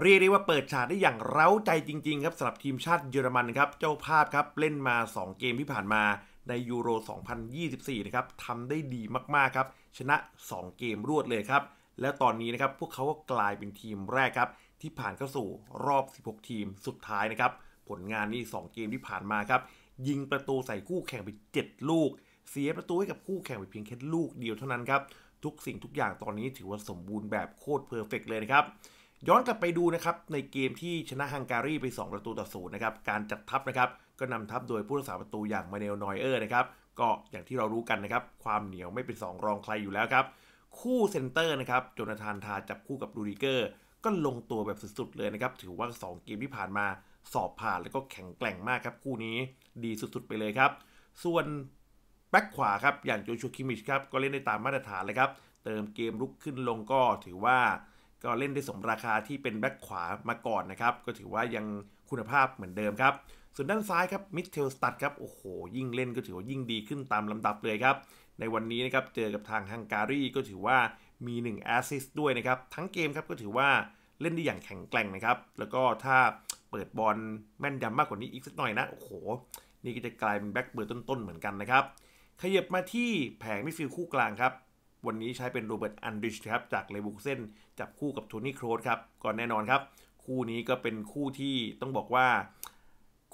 เรียกได้ว่าเปิดฉากได้อย่างเร้าใจจริงๆครับสำหรับทีมชาติเยอรมันครับเจ้าภาพครับเล่นมา 2 เกมที่ผ่านมาในยูโร2024นะครับทำได้ดีมาก ๆ ครับ ชนะ 2 เกมรวดเลยครับ และตอนนี้นะครับพวกเขาก็กลายเป็นทีมแรกครับที่ผ่านเข้าสู่รอบ 16 ทีมสุดท้ายนะครับผลงานนี้ 2 เกมที่ผ่านมาครับยิงประตูใส่คู่แข่งไป 7 ลูก เสียประตูให้กับคู่แข่งไปเพียงแค่ลูกเดียวเท่านั้นครับทุกสิ่งทุกอย่างตอนนี้ถือว่าสมบูรณ์แบบโคตรเพอร์เฟกเลยนะครับย้อนกลับไปดูนะครับในเกมที่ชนะฮังการีไป 2 ประตูต่อศูนย์นะครับการจัดทัพนะครับ ก็นำทัพโดยผู้รักษาประตูอย่างมาเนลนอยเออร์นะครับก็อย่างที่เรารู้กันนะครับ ความเหนียวไม่เป็น 2 รองใครอยู่แล้วครับ คู่เซนเตอร์นะครับโจนาธานทาจับคู่กับดูริเกอร์ ก็ลงตัวแบบสุดๆเลยนะครับ ถือว่า 2 เกมที่ผ่านมาสอบผ่านแล้วก็แข็งแกร่งมากครับคู่นี้ดีสุดๆไปเลยครับ ส่วนแบ็กขวาครับอย่างโจชัวคิมิชครับก็เล่นได้ตามมาตรฐานเลยครับเติมเกมลุกขึ้นลงก็ถือว่าก็เล่นได้สมราคาที่เป็นแบ็คขวามาก่อนนะครับ ก็ถือว่ายังคุณภาพเหมือนเดิมครับ ส่วนด้านซ้ายครับมิดเทลสตัดครับ โอ้โห ยิ่งเล่นก็ถือว่ายิ่งดีขึ้นตามลำดับเลยครับ ในวันนี้นะครับเจอกับทางฮังการีก็ถือว่ามี1แอสซิสต์ด้วยนะครับ ทั้งเกมครับก็ถือว่าเล่นได้อย่างแข็งแกร่งนะครับ แล้วก็ถ้าเปิดบอลแม่นยำมากกว่านี้อีกสักหน่อยนะโอ้โหนี่ก็จะกลายเป็นแบ็คเบอร์ต้นๆเหมือนกันนะครับขยับมาที่แผงมิดฟิลด์คู่กลางครับวันนี้ใช้เป็นโรเบิร์ต อันดิช ครับ จากเลบุกเซนจับคู่กับโทนี่โครสครับก่อนแน่นอนครับ คู่นี้ก็เป็นคู่ที่ต้องบอกว่า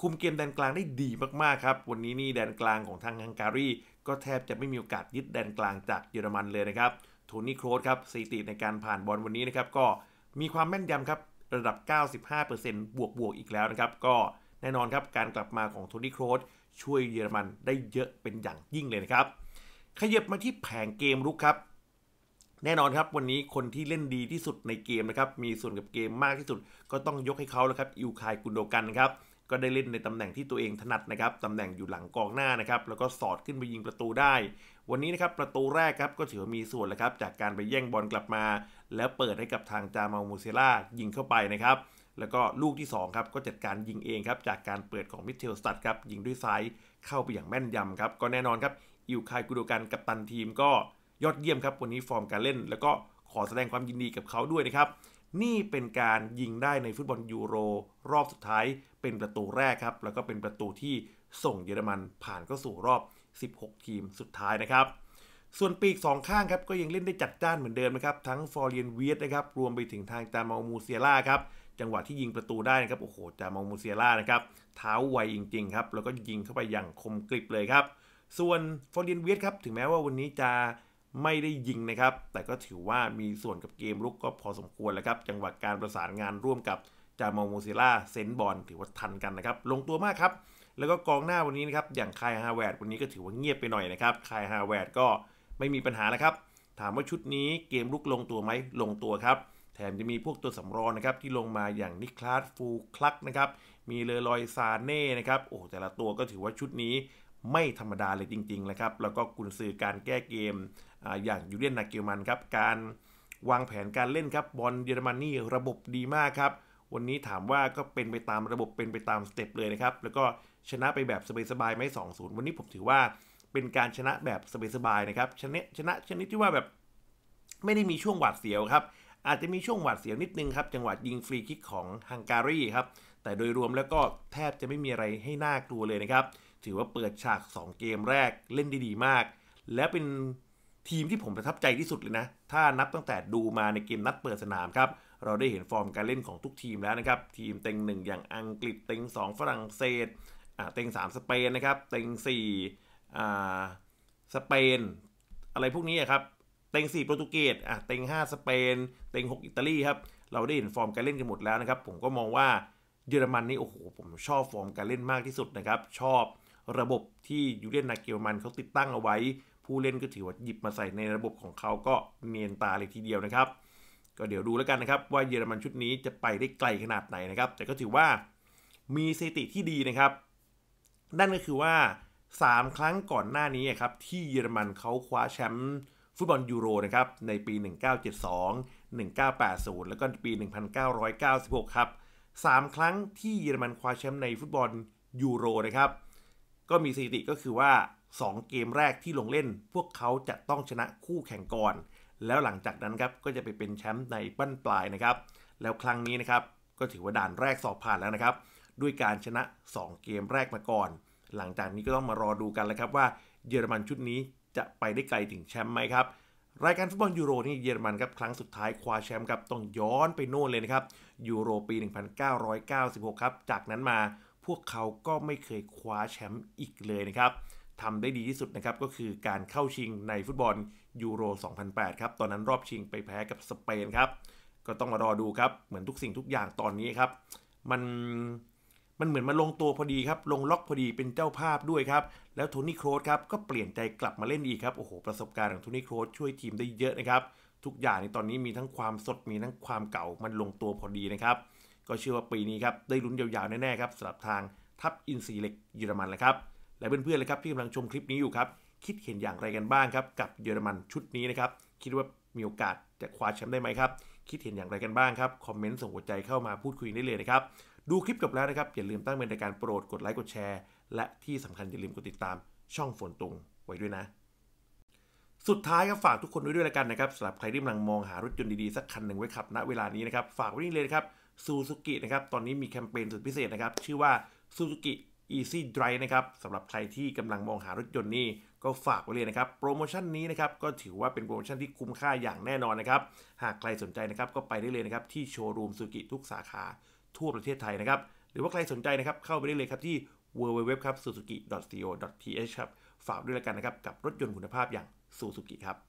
คุมเกมแดนกลางได้ดีมากๆครับ วันนี้นี่แดนกลางของทางฮังการีก็แทบจะไม่มีโอกาสยึดแดนกลางจากเยอรมันเลยนะครับโทนี่โครสครับสถิติในการผ่านบอลวันนี้นะครับ ก็มีความแม่นยำครับระดับ 95%บวกบวกอีกแล้วนะครับ ก็แน่นอนครับการกลับมาของโทนี่โครสช่วยเยอรมันได้เยอะเป็นอย่างยิ่งเลยนะครับขยับมาที่แผงเกมรุกครับ แน่นอนครับวันนี้คนที่เล่นดีที่สุดในเกมนะครับมีส่วนกับเกมมากที่สุด ก็ต้องยกให้เขาแล้วครับอิวคายกุนโดกันครับก็ได้เล่นในตำแหน่งที่ตัวเองถนัดนะครับตำแหน่งอยู่หลังกองหน้านะครับแล้วก็สอดขึ้นไปยิงประตูได้ วันนี้นะครับประตูแรกครับก็ถือว่ามีส่วนแล้วครับจากการไปแย่งบอลกลับมาแล้วเปิดให้กับทางจามามูเซล่ายิงเข้าไปนะครับ แล้วก็ลูกที่2ครับก็จัดการยิงเองครับจากการเปิดของมิเชลสตัดครับยิงด้วยซ้ายเข้าไปอย่างแม่นยำครับ ก็แน่นอนครับอิวคายกุโดกันกับตันทีมก็ยอดเยี่ยมครับ วันนี้ฟอร์มการเล่น แล้วก็ขอแสดงความยินดีกับเขาด้วยนะครับ นี่เป็นการยิงได้ในฟุตบอลยูโรรอบสุดท้าย เป็นประตูแรกครับแล้วก็เป็นประตูที่ส่งเยอรมันผ่านเข้าสู่รอบ 16 ทีมสุดท้ายนะครับ ส่วนปีก2 ข้างครับก็ยังเล่นได้จัดจ้านเหมือนเดิมนะครับทั้งฟอร์เรียนเวียดนะครับรวมไปถึงทางจามามูเซียล่าครับจังหวะที่ยิงประตูได้นะครับโอ้โหจามามูเซียล่านะครับเท้าไวจริงๆครับแล้วก็ยิงเข้าไปอย่างคมกริบเลยครับส่วนฟอร์เดียนเวียดครับถึงแม้ว่าวันนี้จะไม่ได้ยิงนะครับ แต่ก็ถือว่ามีส่วนกับเกมลุกก็พอสมควรแล้วครับจังหวะการประสานงานร่วมกับจามองโมซิล่าเซนบอลถือว่าทันกันนะครับลงตัวมากครับแล้วก็กองหน้าวันนี้นะครับอย่างคายฮาแวดวันนี้ก็ถือว่าเงียบไปหน่อยนะครับคายฮาแวดก็ไม่มีปัญหานะครับถามว่าชุดนี้เกมลุกลงตัวไหมลงตัวครับแถมจะมีพวกตัวสำรองนะครับที่ลงมาอย่างนิคลาสฟูคลักนะครับมีเลอรอยซาเน่นะครับโอ้แต่ละตัวก็ถือว่าชุดนี้ไม่ธรรมดาเลยจริงๆนะครับแล้วก็กุนซือการแก้เกมออย่างยูเรียนนาเกลมันครับ การวางแผนการเล่นครับบอลเยอรมนีระบบดีมากครับ วันนี้ถามว่าก็เป็นไปตามระบบเป็นไปตามสเต็ปเลยนะครับแล้วก็ชนะไปแบบสบายๆไหมสองศูนย์วันนี้ผมถือว่าเป็นการชนะแบบสบายๆนะครับชนะชนะชนิดที่ว่าแบบไม่ได้มีช่วงหวาดเสียวครับอาจจะมีช่วงหวาดเสียงนิดนึงครับ จังหวะยิงฟรีคิกของฮังการีครับ แต่โดยรวมแล้วก็แทบจะไม่มีอะไรให้น่ากลัวเลยนะครับ ถือว่าเปิดฉาก 2 เกมแรกเล่นดีดีมาก และเป็นทีมที่ผมประทับใจที่สุดเลยนะ ถ้านับตั้งแต่ดูมาในเกมนัดเปิดสนามครับ เราได้เห็นฟอร์มการเล่นของทุกทีมแล้วนะครับ ทีมเต็ง1อย่างอังกฤษเต็ง2 ฝรั่งเศสเต็ง3 สเปนนะครับเต็ง4สเปนอะไรพวกนี้ครับเต็ง4โปรตุเกส อ่ะ เต็ง5สเปน เต็ง6 อิตาลีครับ เราได้เห็นฟอร์มการเล่นกันหมดแล้วนะครับ ผมก็มองว่าเยอรมันนี่โอ้โหผมชอบฟอร์มการเล่นมากที่สุดนะครับ ชอบระบบที่ยูเรียนนาเกลมันเขาติดตั้งเอาไว้ ผู้เล่นก็ถือว่าหยิบมาใส่ในระบบของเขาก็เนียนตาเลยทีเดียวนะครับ ก็เดี๋ยวดูแล้วกันนะครับว่าเยอรมันชุดนี้จะไปได้ไกลขนาดไหนนะครับ แต่ก็ถือว่ามีสถิติที่ดีนะครับ นั่นก็คือว่า 3 ครั้งก่อนหน้านี้ครับที่เยอรมันเขาคว้าแชมป์ฟุตบอลยูโรนะครับในปี 1972 1980 แล้วก็ปี 1996 ครับ 3 ครั้งที่เยอรมันคว้าแชมป์ในฟุตบอลยูโรนะครับก็มีสถิติก็คือว่า 2 เกมแรกที่ลงเล่น พวกเขาจะต้องชนะคู่แข่งก่อน แล้วหลังจากนั้นครับก็จะไปเป็นแชมป์ในบั้นปลายนะครับแล้วครั้งนี้นะครับก็ถือว่าด่านแรกสอบผ่านแล้วนะครับด้วยการชนะ 2 เกมแรกมาก่อน หลังจากนี้ก็ต้องมารอดูกันแล้วครับว่าเยอรมันชุดนี้จะไปได้ไกลถึงแชมป์ไหมครับ รายการฟุตบอลยูโรนี่เยอรมันครับครั้งสุดท้ายคว้าแชมป์ครับต้องย้อนไปโน่นเลยนะครับยูโรปี 1996 ครับจากนั้นมาพวกเขาก็ไม่เคยคว้าแชมป์อีกเลยนะครับทำได้ดีที่สุดนะครับก็คือการเข้าชิงในฟุตบอลยูโร 2008 ครับตอนนั้นรอบชิงไปแพ้กับสเปนครับก็ต้องมารอดูครับเหมือนทุกสิ่งทุกอย่างตอนนี้ครับ มันมันเหมือนมาลงตัวพอดีครับ ลงล็อกพอดีเป็นเจ้าภาพด้วยครับ แล้วโทนี่โครสครับก็เปลี่ยนใจกลับมาเล่นอีกครับโอ้โหประสบการณ์ของโทนี่โครสช่วยทีมได้เยอะนะครับ ทุกอย่างในตอนนี้มีทั้งความสดมีทั้งความเก่ามันลงตัวพอดีนะครับ ก็เชื่อว่าปีนี้ครับ ได้ลุ้นยาวๆแน่ๆครับสำหรับทางทัพอินซีเล็กเยอรมันนะครับและเพื่อนๆเลยครับที่กำลังชมคลิปนี้อยู่ครับคิดเห็นอย่างไรกันบ้างครับกับเยอรมันชุดนี้นะครับคิดว่ามีโอกาสจะคว้าแชมป์ได้ไหมครับ คิดเห็นอย่างไรกันบ้างครับคอมเมนต์ส่งหัวใจเข้ามาพูดคุยได้เลยนะครับดูคลิปจบแล้วนะครับ อย่าลืมตั้งเป็นรายการโปรดกดไลค์กดแชร์และที่สำคัญอย่าลืมกดติดตามช่องฝนตุงไว้ด้วยนะ สุดท้ายก็ฝากทุกคนไว้ด้วยแล้วกันนะครับสำหรับใครที่กำลังมองหารถยนต์ดีๆ สักคันหนึ่งไว้ขับณเวลานี้นะครับ ฝากไว้นี่เลยครับซูซูกินะครับ ตอนนี้มีแคมเปญสุดพิเศษนะครับชื่อว่าซูซูกิ Easy Drive นะครับสำหรับใครที่กำลังมองหารถยนต์นี้ ก็ฝากไว้เลยนะครับโปรโมชั่นนี้นะครับก็ถือว่าเป็นโปรโมชั่นที่คุ้มค่าอย่างแน่นอนนะครับหากใครสนใจนะครับก็ไปได้เลยนะครับที่โชว์รูมซูกิทุกสาขาทั่วประเทศไทยนะครับ หรือว่าใครสนใจนะครับ เข้าไปได้เลยครับที่ www ครับ suzuki co th ครับฝากด้วยแล้วกันนะครับกับรถยนต์คุณภาพอย่างซูซูกิครับ